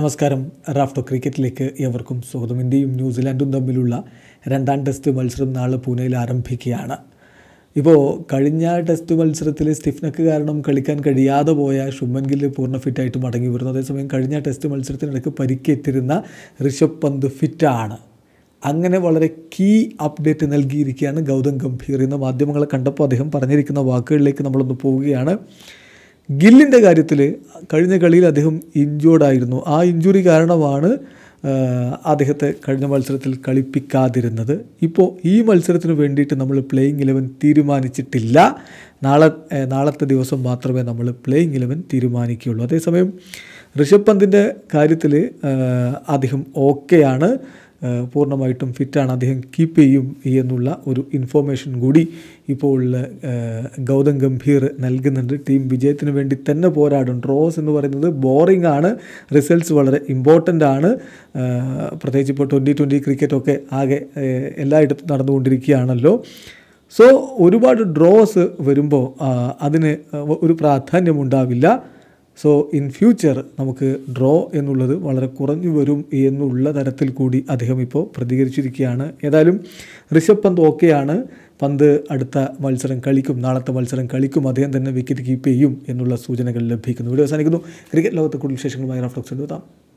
നമസ്കാരം റാഫ്റ്റോ ക്രിക്കറ്റിലേക്ക് എവർക്കും സ്വാഗതം ഇന്ത്യയും ന്യൂസിലാൻഡും തമ്മിലുള്ള രണ്ടാം ടെസ്റ്റ് മത്സരം നാളെ പൂനെയിൽ ആരംഭിക്കുകയാണ് ഇപ്പോൾ കഴിഞ്ഞ ടെസ്റ്റ് മത്സരത്തിൽ സ്റ്റിഫ്നക്ക് കാരണം കളിക്കാൻ കഴിയാതെ പോയ ശുഭൻ ഗില്ല് പൂർണ്ണ ഫിറ്റായിട്ട് മടങ്ങി വരുന്നു അതേസമയം കഴിഞ്ഞ ടെസ്റ്റ് മത്സരത്തിനിടയ്ക്ക് പരിക്കേറ്റിരുന്ന ഋഷഭ് പന്ത് ഫിറ്റാണ് അങ്ങനെ വളരെ കീ അപ്ഡേറ്റ് നൽകിയിരിക്കുകയാണ് ഗൗതം ഗംഭീർ ഇന്ന് മാധ്യമങ്ങളെ കണ്ടപ്പോൾ അദ്ദേഹം പറഞ്ഞിരിക്കുന്ന വാക്കുകളിലേക്ക് നമ്മളൊന്ന് പോവുകയാണ് ഗില്ലിൻ്റെ കാര്യത്തിൽ കഴിഞ്ഞ കളിയിൽ അദ്ദേഹം ഇഞ്ചോർഡായിരുന്നു ആ ഇഞ്ചുറി കാരണമാണ് അദ്ദേഹത്തെ കഴിഞ്ഞ മത്സരത്തിൽ കളിപ്പിക്കാതിരുന്നത് ഇപ്പോൾ ഈ മത്സരത്തിന് വേണ്ടിയിട്ട് നമ്മൾ പ്ലേയിങ് ഇലവൻ തീരുമാനിച്ചിട്ടില്ല നാളെ നാളത്തെ ദിവസം മാത്രമേ നമ്മൾ പ്ലേയിങ് ഇലവൻ തീരുമാനിക്കുകയുള്ളൂ അതേസമയം ഋഷഭ് പന്തിൻ്റെ കാര്യത്തിൽ അദ്ദേഹം ഓക്കെയാണ് പൂർണ്ണമായിട്ടും ഫിറ്റാണ് അദ്ദേഹം കീപ്പ് ചെയ്യും എന്നുള്ള ഒരു ഇൻഫോർമേഷൻ കൂടി ഇപ്പോൾ ഗൗതം ഗംഭീർ നൽകുന്നുണ്ട് ടീം വിജയത്തിന് വേണ്ടി തന്നെ പോരാടും ഡ്രോസ് എന്ന് പറയുന്നത് ബോറിംഗ് ആണ് റിസൾട്ട്സ് വളരെ ഇമ്പോർട്ടൻ്റ് ആണ് പ്രത്യേകിച്ച് ഇപ്പോൾ ട്വൻറ്റി ട്വൻറ്റി ക്രിക്കറ്റൊക്കെ ആകെ എല്ലായിടത്തും നടന്നുകൊണ്ടിരിക്കുകയാണല്ലോ സോ ഒരുപാട് ഡ്രോസ് വരുമ്പോൾ അതിന് ഒരു പ്രാധാന്യമുണ്ടാവില്ല സോ ഇൻ ഫ്യൂച്ചർ നമുക്ക് ഡ്രോ എന്നുള്ളത് വളരെ കുറഞ്ഞു വരും എന്നുള്ള തരത്തിൽ കൂടി അദ്ദേഹം ഇപ്പോൾ പ്രതികരിച്ചിരിക്കുകയാണ് ഏതായാലും ഋഷഭ് പന്ത് ഓക്കെയാണ് പന്ത് അടുത്ത മത്സരം കളിക്കും നാളത്തെ മത്സരം കളിക്കും അദ്ദേഹം തന്നെ വിക്കറ്റ് കീപ്പ് ചെയ്യും എന്നുള്ള സൂചനകൾ ലഭിക്കുന്നു ഇവിടെ അവസാനിക്കുന്നു ക്രിക്കറ്റ് ലോകത്തെ കൂടുതൽ വിശേഷങ്ങളുമായി റഫ്ലക്സ് എടുത്താം